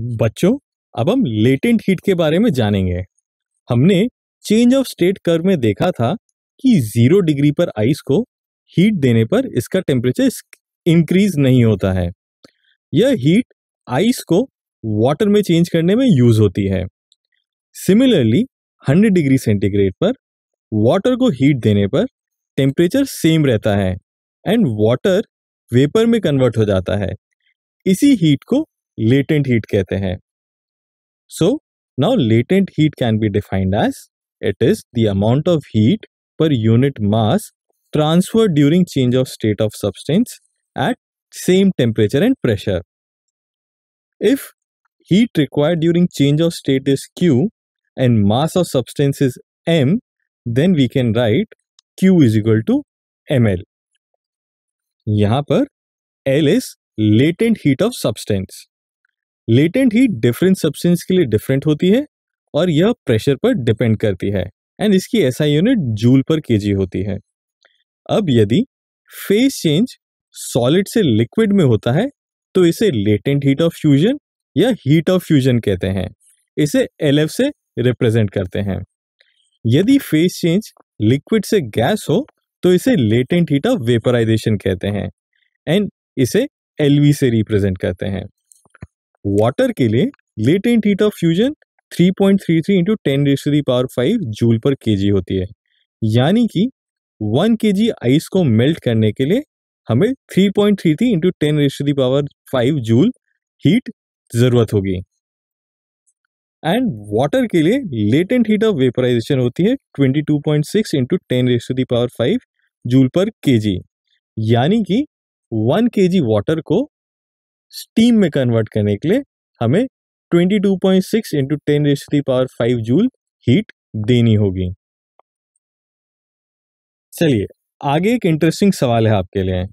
बच्चों अब हम लेटेंट हीट के बारे में जानेंगे हमने चेंज ऑफ स्टेट कर्व में देखा था कि जीरो डिग्री पर आइस को हीट देने पर इसका टेम्परेचर इंक्रीज नहीं होता है यह हीट आइस को वाटर में चेंज करने में यूज होती है सिमिलरली 100 डिग्री सेंटीग्रेड पर वाटर को हीट देने पर टेम्परेचर सेम रहता है एंड वाटर वेपर में कन्वर्ट हो जाता है इसी हीट को लेटेंट हीट कहते हैं so now latent heat can be defined as it is the amount of heat per unit mass transfer during change of state of substance at same temperature and pressure if heat required during change of state is Q and mass of substance is M then we can write Q is equal to M L यहां पर L is latent heat of substance latent heat different substance के लिए different होती है और यह pressure पर depend करती है एंड इसकी ऐसा यूनिट जूल पर के होती है अब यदि फेस चेंज सॉलिड से लिक्विड में होता है तो इसे लेटेंट हीट ऑफ फ्यूजन या हीट ऑफ फ्यूजन कहते हैं इसे एल से रिप्रेजेंट करते हैं यदि फेस चेंज लिक्विड से गैस हो तो इसे लेटेंट हीट ऑफ वेपराइजेशन कहते हैं एंड इसे एल से रिप्रेजेंट करते हैं वाटर के लिए latent heat of fusion 3.33 point three three into ten raise power five joule per G होती है यानी कि वन के जी आइस को मेल्ट करने के लिए हमें three point three three into ten raise power five joule heat ज़रूरत होगी एंड वाटर के लिए लेटेंट हीट ऑफ वेपराइजेशन होती है twenty two point six into ten raise power five joule per K G यानी कि वन के जी वाटर को steam में कन्वर्ट करने के लिए हमें 22.6 two point six into ten power five joule heat देनी होगी चलिए आगे एक इंटरेस्टिंग सवाल है आपके लिए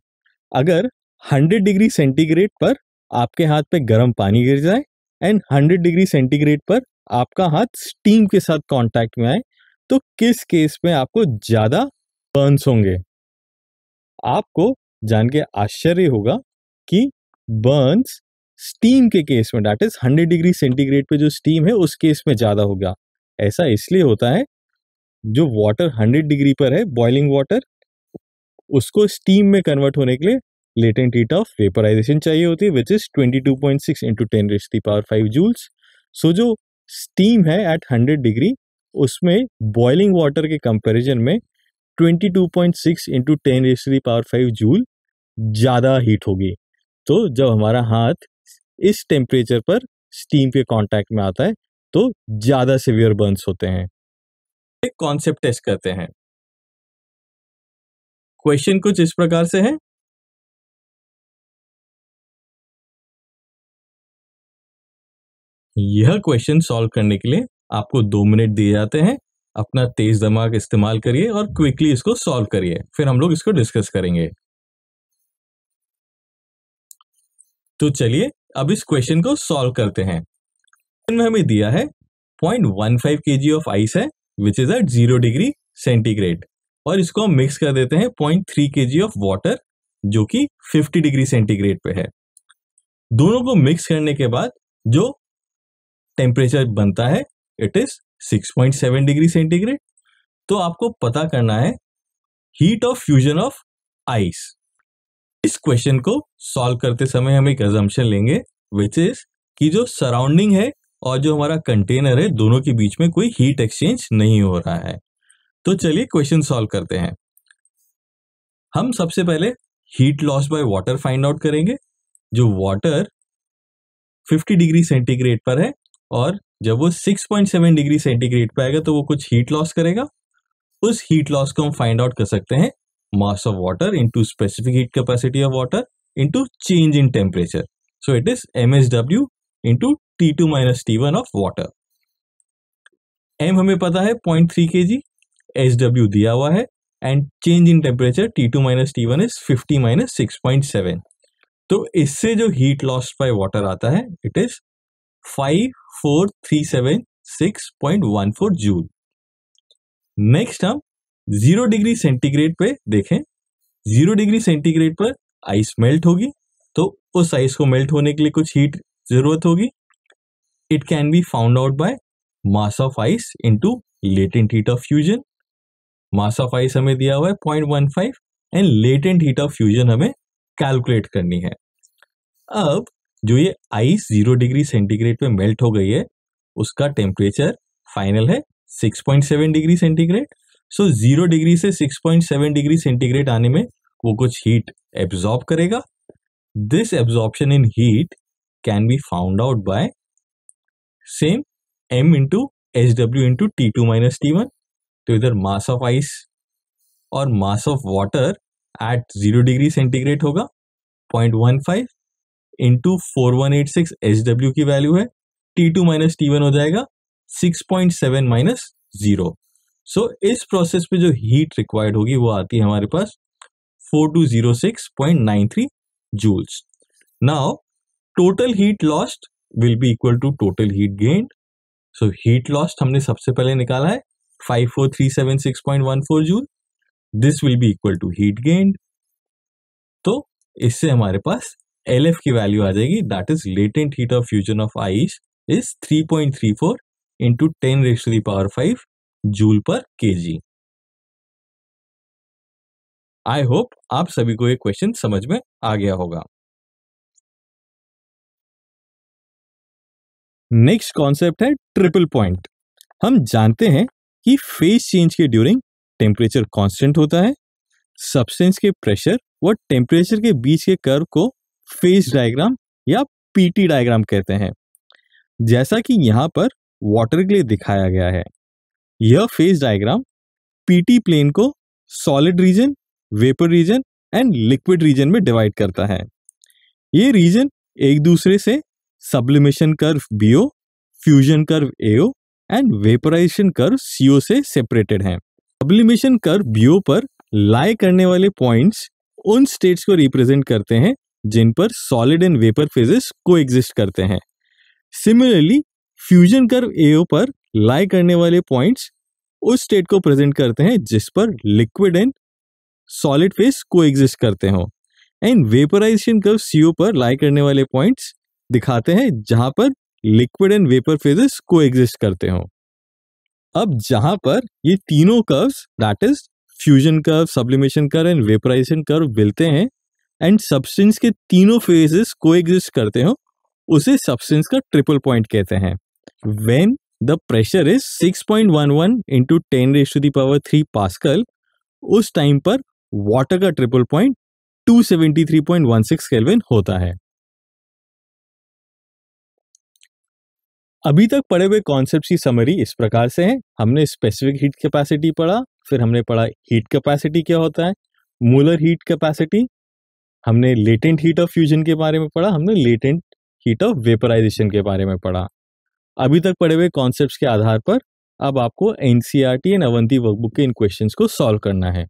अगर 100 डिग्री सेंटीग्रेड पर आपके हाथ पे गर्म पानी गिर जाए एंड 100 डिग्री सेंटीग्रेड पर आपका हाथ स्टीम के साथ कांटेक्ट में आए तो किस केस में आपको ज़्यादा बर्न्स होंगे आपको जान के आश्चर्य होगा कि बर्न्स स्टीम के केस में that is hundred degree centigrade पे जो स्टीम है उस केस में ज़्यादा होगा ऐसा इसलिए होता है जो वाटर हंड्रेड डिग्री पर है बॉइलिंग वाटर उसको स्टीम में कन्वर्ट होने के लिए लेटेंट हीट ऑफ वेपराइजेशन चाहिए होती है which is twenty two point six into ten reach the power five joules so जो स्टीम है एट हंड्रेड डिग्री उसमें बॉइलिंग वाटर के कंपेरिजन में twenty two point six into ten reach the power five joule ज़्यादा heat होगी तो जब हमारा हाथ इस टेम्परेचर पर स्टीम के कांटेक्ट में आता है तो ज़्यादा सिवियर बर्न्स होते हैं एक कॉन्सेप्ट टेस्ट करते हैं क्वेश्चन कुछ इस प्रकार से है यह क्वेश्चन सॉल्व करने के लिए आपको दो मिनट दिए जाते हैं अपना तेज दिमाग इस्तेमाल करिए और क्विकली इसको सॉल्व करिए फिर हम लोग इसको डिस्कस करेंगे तो चलिए अब इस क्वेश्चन को सॉल्व करते हैं में हमें दिया है पॉइंट वन फाइव के जी ऑफ आइस है which is at zero degree centigrade और इसको हम मिक्स कर देते हैं पॉइंट थ्री के जी ऑफ वाटर जो कि फिफ्टी डिग्री सेंटीग्रेड पे है दोनों को मिक्स करने के बाद जो टेम्परेचर बनता है it is six point seven degree centigrade तो आपको पता करना है heat of fusion of ice इस क्वेश्चन को सॉल्व करते समय हम एक एजम्पन लेंगे विच इज कि जो सराउंडिंग है और जो हमारा कंटेनर है दोनों के बीच में कोई हीट एक्सचेंज नहीं हो रहा है तो चलिए क्वेश्चन सॉल्व करते हैं हम सबसे पहले heat loss by water find out करेंगे जो वाटर 50 डिग्री सेंटीग्रेड पर है और जब वो 6.7 डिग्री सेंटीग्रेड पर आएगा तो वो कुछ हीट लॉस करेगा उस हीट लॉस को हम फाइंड आउट कर सकते हैं mass of water into specific heat capacity of water into change in temperature. So it is MSW into T2 minus T1 of water. M हमें पता है 0.3 kg, SW दिया हुआ है and change in temperature T2 two minus T one is fifty minus six point seven तो इससे जो heat loss by water आता है it is five four three seven six point one four joule next हम zero degree centigrade पे देखें zero degree centigrade पर ice melt होगी तो उस आइस को मेल्ट होने के लिए कुछ हीट जरूरत होगी it can be found out by mass of ice into latent heat of fusion mass of ice हमें दिया हुआ है point one five and latent heat of fusion हमें कैलकुलेट करनी है अब जो ये आइस जीरो डिग्री सेंटीग्रेड पे मेल्ट हो गई है उसका टेम्परेचर फाइनल है 6.7 degree centigrade so zero degree से six point seven degree centigrade आने में वो कुछ हीट एब्जॉर्ब करेगा this absorption in heat can be found out by same M into H W into T two minus T one तो इधर mass of ice और mass of water at zero degree centigrade होगा point one five into four one eight six H W की value है T two minus T one हो जाएगा six point seven minus zero so so, इस process पे जो heat required होगी वो आती है हमारे पास four two zero six point nine three joules now total heat lost will be equal to total heat gain so heat lost हमने सबसे पहले निकाला है five four three seven six point one four joule this will be equal to heat gain तो इससे हमारे पास L F की वैल्यू आ जाएगी that is latent heat of fusion of ice is three point three four into ten raise to the power five joule per KG I hope आप सभी को ये क्वेश्चन समझ में आ गया होगा नेक्स्ट कॉन्सेप्ट है ट्रिपल पॉइंट हम जानते हैं कि फेस चेंज के ड्यूरिंग टेम्परेचर कांस्टेंट होता है सब्सटेंस के प्रेशर व टेम्परेचर के बीच के कर्व को फेस डायग्राम या पीटी डायग्राम कहते हैं जैसा कि यहां पर वाटर के लिए दिखाया गया है यह फेज डायग्राम पीटी प्लेन को solid region vapour region and liquid region में डिवाइड करता है ये रीजन एक दूसरे से sublimation curve BO fusion curve AO and vaporisation curve CO से सेपरेटेड हैं सब्लिमेशन कर्व बीओ पर लाई करने वाले पॉइंट्स उन स्टेट्स को रिप्रेजेंट करते हैं जिन पर सॉलिड एंड वेपर फेजेस को करते हैं सिमिलरली फ्यूजन कर्व एओ पर लाई करने वाले पॉइंट्स उस स्टेट को प्रेजेंट करते हैं जिस पर लिक्विड एंड सॉलिड फेस को एग्जिस्ट करते हो एंड वेपराइजेशन कर्व सीओ पर लाई करने वाले पॉइंट्स दिखाते हैं जहां पर लिक्विड एंड वेपर फेजेस को एग्जिस्ट करते हो अब जहां पर ये तीनों curves that is fusion curve sublimation curve and vaporisation curve मिलते हैं एंड सब्सटेंस के तीनों फेजेस को एग्जिस्ट करते हो उसे सब्सटेंस का ट्रिपल पॉइंट कहते हैं when the pressure is 6.11 point one one into ten raise to the power three pascal उस टाइम पर वाटर का ट्रिपल पॉइंट 273.16 केल्विन होता है अभी तक पढ़े हुए कॉन्सेप्ट की समरी इस प्रकार से है हमने स्पेसिफिक हीट कैपेसिटी पढ़ा फिर हमने पढ़ा हीट कैपेसिटी क्या होता है मूलर हीट कैपेसिटी हमने लेटेंट हीट ऑफ फ्यूजन के बारे में पढ़ा हमने लेटेंट हीट ऑफ वेपराइजेशन के बारे में पढ़ा अभी तक पढ़े हुए कॉन्सेप्ट के आधार पर अब आपको एन एंड अवंती वर्कबुक के इन क्वेश्चन को सॉल्व करना है